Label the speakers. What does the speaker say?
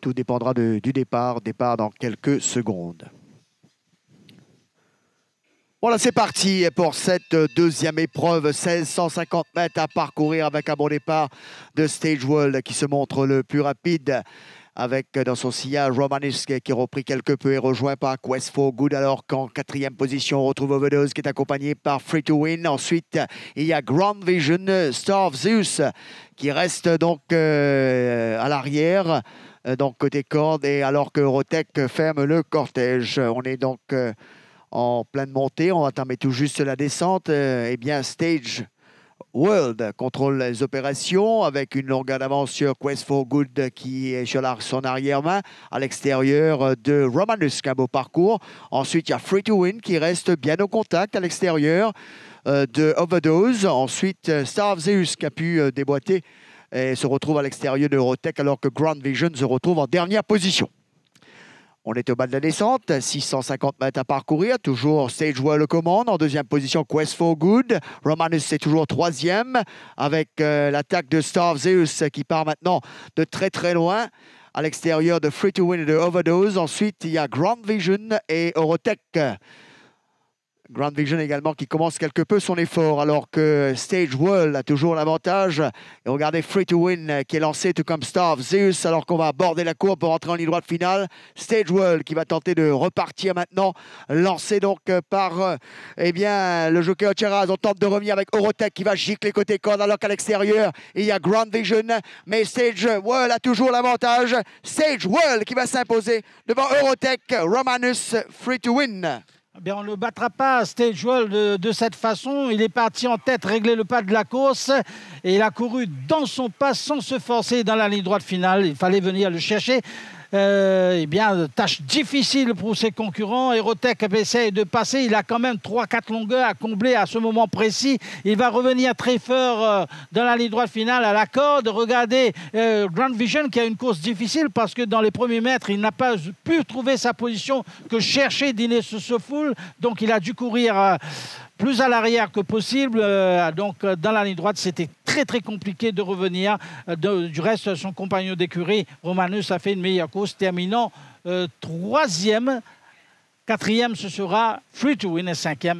Speaker 1: Tout dépendra du départ. Départ dans quelques secondes. Voilà, c'est parti pour cette deuxième épreuve. 1650 mètres à parcourir avec un bon départ de Stage World qui se montre le plus rapide avec euh, dans son sillage romanesque, qui est quelque peu et rejoint par Quest for Good alors qu'en quatrième position on retrouve Overdose qui est accompagné par Free to Win. Ensuite il y a Grand Vision, Star of Zeus qui reste donc euh, à l'arrière euh, donc côté corde et alors que Rotec ferme le cortège. On est donc en pleine montée, on va terminer tout juste la descente. et eh bien Stage World contrôle les opérations avec une longueur d'avance sur Quest for Good qui est sur son arrière-main à l'extérieur de Romanus qui a beau parcours. Ensuite, il y a Free to Win qui reste bien au contact à l'extérieur euh, de Overdose. Ensuite, euh, Star of Zeus qui a pu euh, déboîter et se retrouve à l'extérieur de Eurotech alors que Grand Vision se retrouve en dernière position. On est au bas de la descente, 650 mètres à parcourir, toujours Sage World commande, en deuxième position Quest for Good, Romanus est toujours troisième, avec euh, l'attaque de Star Zeus qui part maintenant de très très loin, à l'extérieur de Free to Win et de Overdose, ensuite il y a Grand Vision et Eurotech. Grand Vision également qui commence quelque peu son effort alors que Stage World a toujours l'avantage. Et regardez Free to Win euh, qui est lancé tout comme of Zeus alors qu'on va aborder la cour pour entrer en ligne droite finale. Stage World qui va tenter de repartir maintenant. Lancé donc euh, par euh, eh bien, le jockey Ocheraz. On tente de revenir avec Eurotech qui va gicler côté corde alors qu'à l'extérieur il y a Grand Vision. Mais Stage World a toujours l'avantage. Stage World qui va s'imposer devant Eurotech, Romanus Free to Win.
Speaker 2: Eh on ne le battra pas, Stagewell, de, de, cette façon. Il est parti en tête, régler le pas de la course. Et il a couru dans son pas sans se forcer dans la ligne droite finale. Il fallait venir le chercher. Euh, eh bien, tâche difficile pour ses concurrents. Erotech essaye de passer. Il a quand même 3-4 longueurs à combler à ce moment précis. Il va revenir très fort euh, dans la ligne droite finale à la corde. Regardez euh, Grand Vision qui a une course difficile parce que dans les premiers mètres, il n'a pas pu trouver sa position que chercher ce foule Donc, il a dû courir plus à l'arrière que possible. Euh, donc euh, dans la ligne droite, c'était très très compliqué de revenir. Euh, du reste, son compagnon d'écurie, Romanus, a fait une meilleure course, terminant troisième. Quatrième, ce sera Free to Win et cinquième.